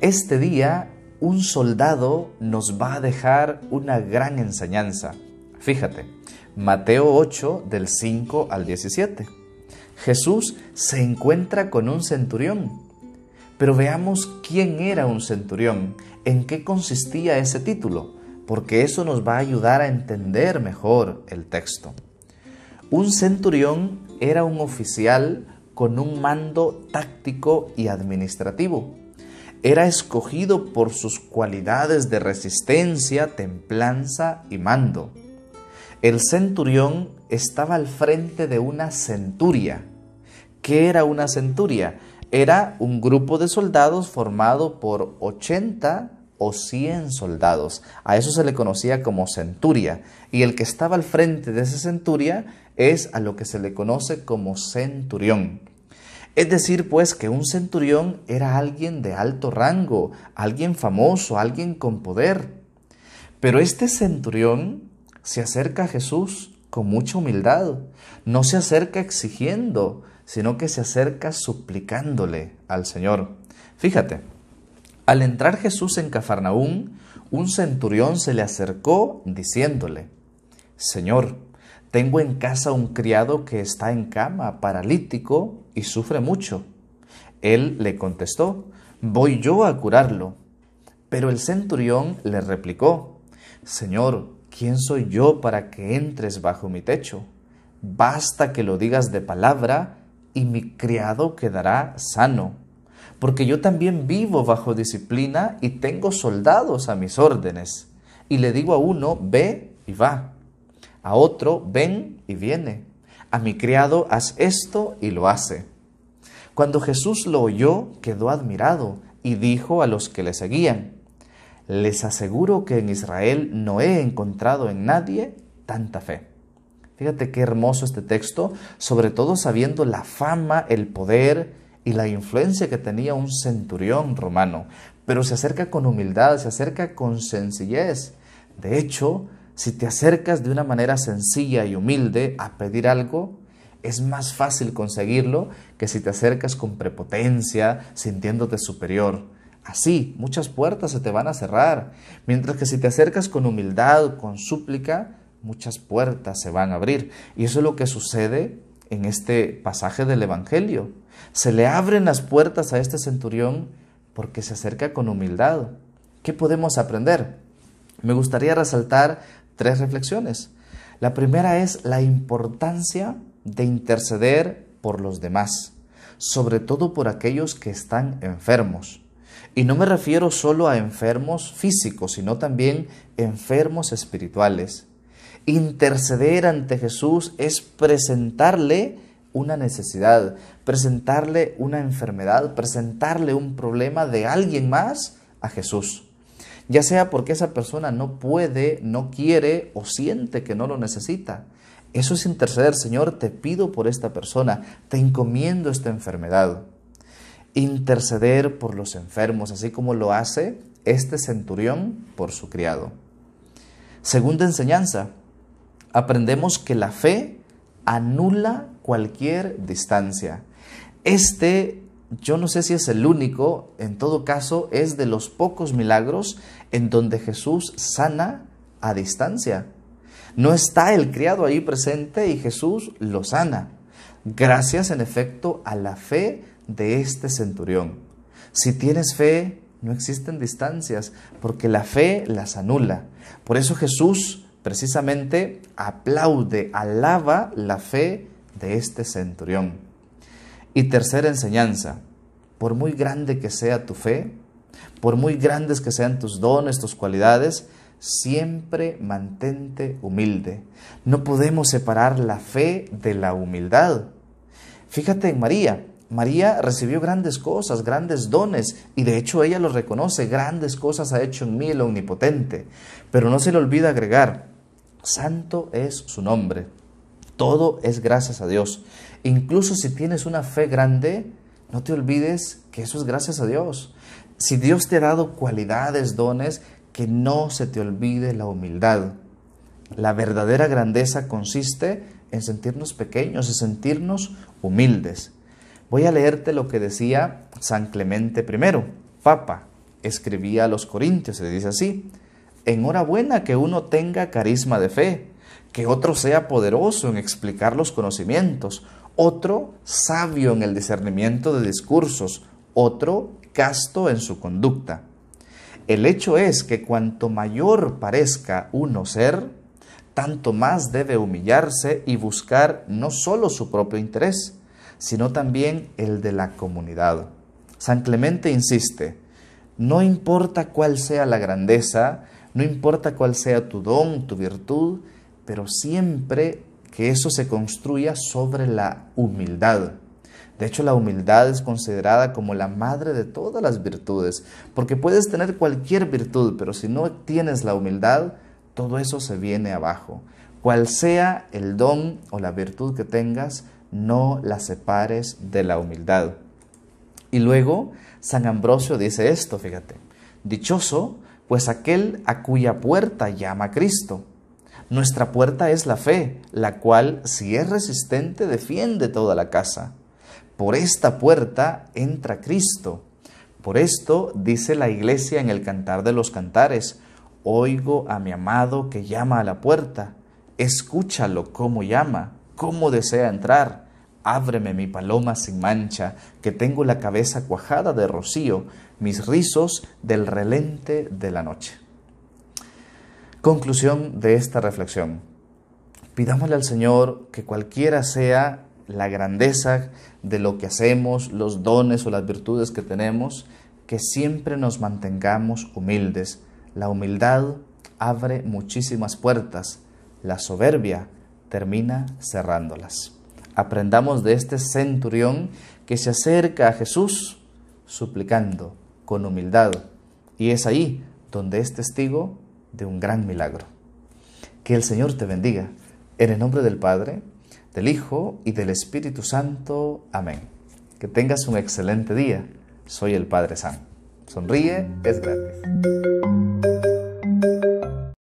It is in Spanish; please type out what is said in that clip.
Este día un soldado nos va a dejar una gran enseñanza. Fíjate, Mateo 8 del 5 al 17. Jesús se encuentra con un centurión. Pero veamos quién era un centurión, en qué consistía ese título, porque eso nos va a ayudar a entender mejor el texto. Un centurión era un oficial con un mando táctico y administrativo. Era escogido por sus cualidades de resistencia, templanza y mando. El centurión estaba al frente de una centuria. ¿Qué era una centuria? Era un grupo de soldados formado por 80 o 100 soldados. A eso se le conocía como centuria. Y el que estaba al frente de esa centuria es a lo que se le conoce como centurión. Es decir, pues, que un centurión era alguien de alto rango, alguien famoso, alguien con poder. Pero este centurión se acerca a Jesús con mucha humildad, no se acerca exigiendo, sino que se acerca suplicándole al Señor. Fíjate, al entrar Jesús en Cafarnaún, un centurión se le acercó diciéndole, Señor, tengo en casa un criado que está en cama, paralítico, y sufre mucho. Él le contestó, voy yo a curarlo. Pero el centurión le replicó, Señor, ¿quién soy yo para que entres bajo mi techo? Basta que lo digas de palabra y mi criado quedará sano, porque yo también vivo bajo disciplina y tengo soldados a mis órdenes. Y le digo a uno, ve y va, a otro ven y viene, a mi criado haz esto y lo hace. Cuando Jesús lo oyó, quedó admirado y dijo a los que le seguían, les aseguro que en Israel no he encontrado en nadie tanta fe. Fíjate qué hermoso este texto, sobre todo sabiendo la fama, el poder y la influencia que tenía un centurión romano, pero se acerca con humildad, se acerca con sencillez. De hecho, si te acercas de una manera sencilla y humilde a pedir algo, es más fácil conseguirlo que si te acercas con prepotencia, sintiéndote superior. Así, muchas puertas se te van a cerrar, mientras que si te acercas con humildad, con súplica, muchas puertas se van a abrir. Y eso es lo que sucede en este pasaje del Evangelio. Se le abren las puertas a este centurión porque se acerca con humildad. ¿Qué podemos aprender? Me gustaría resaltar tres reflexiones. La primera es la importancia de interceder por los demás, sobre todo por aquellos que están enfermos. Y no me refiero solo a enfermos físicos, sino también enfermos espirituales. Interceder ante Jesús es presentarle una necesidad, presentarle una enfermedad, presentarle un problema de alguien más a Jesús ya sea porque esa persona no puede, no quiere o siente que no lo necesita. Eso es interceder, Señor, te pido por esta persona, te encomiendo esta enfermedad. Interceder por los enfermos, así como lo hace este centurión por su criado. Segunda enseñanza, aprendemos que la fe anula cualquier distancia. Este, yo no sé si es el único, en todo caso es de los pocos milagros en donde Jesús sana a distancia. No está el criado ahí presente y Jesús lo sana, gracias en efecto a la fe de este centurión. Si tienes fe, no existen distancias, porque la fe las anula. Por eso Jesús precisamente aplaude, alaba la fe de este centurión. Y tercera enseñanza, por muy grande que sea tu fe, por muy grandes que sean tus dones, tus cualidades, siempre mantente humilde. No podemos separar la fe de la humildad. Fíjate en María. María recibió grandes cosas, grandes dones, y de hecho ella los reconoce, grandes cosas ha hecho en mí el Omnipotente. Pero no se le olvida agregar, santo es su nombre. Todo es gracias a Dios. Incluso si tienes una fe grande, no te olvides que eso es gracias a Dios. Si Dios te ha dado cualidades, dones, que no se te olvide la humildad. La verdadera grandeza consiste en sentirnos pequeños, y sentirnos humildes. Voy a leerte lo que decía San Clemente I, Papa, escribía a los Corintios, se dice así, enhorabuena que uno tenga carisma de fe, que otro sea poderoso en explicar los conocimientos, otro sabio en el discernimiento de discursos, otro casto en su conducta. El hecho es que cuanto mayor parezca uno ser, tanto más debe humillarse y buscar no solo su propio interés, sino también el de la comunidad. San Clemente insiste, no importa cuál sea la grandeza, no importa cuál sea tu don, tu virtud, pero siempre que eso se construya sobre la humildad. De hecho, la humildad es considerada como la madre de todas las virtudes, porque puedes tener cualquier virtud, pero si no tienes la humildad, todo eso se viene abajo. Cual sea el don o la virtud que tengas, no la separes de la humildad. Y luego, San Ambrosio dice esto, fíjate, dichoso pues aquel a cuya puerta llama Cristo. Nuestra puerta es la fe, la cual, si es resistente, defiende toda la casa. Por esta puerta entra Cristo. Por esto dice la iglesia en el Cantar de los Cantares, oigo a mi amado que llama a la puerta, escúchalo cómo llama, cómo desea entrar. Ábreme mi paloma sin mancha, que tengo la cabeza cuajada de rocío, mis rizos del relente de la noche. Conclusión de esta reflexión. Pidámosle al Señor que cualquiera sea la grandeza de lo que hacemos, los dones o las virtudes que tenemos, que siempre nos mantengamos humildes. La humildad abre muchísimas puertas, la soberbia termina cerrándolas. Aprendamos de este centurión que se acerca a Jesús suplicando con humildad y es ahí donde es testigo de un gran milagro. Que el Señor te bendiga. En el nombre del Padre, del Hijo y del Espíritu Santo. Amén. Que tengas un excelente día. Soy el Padre San. Sonríe, es grande.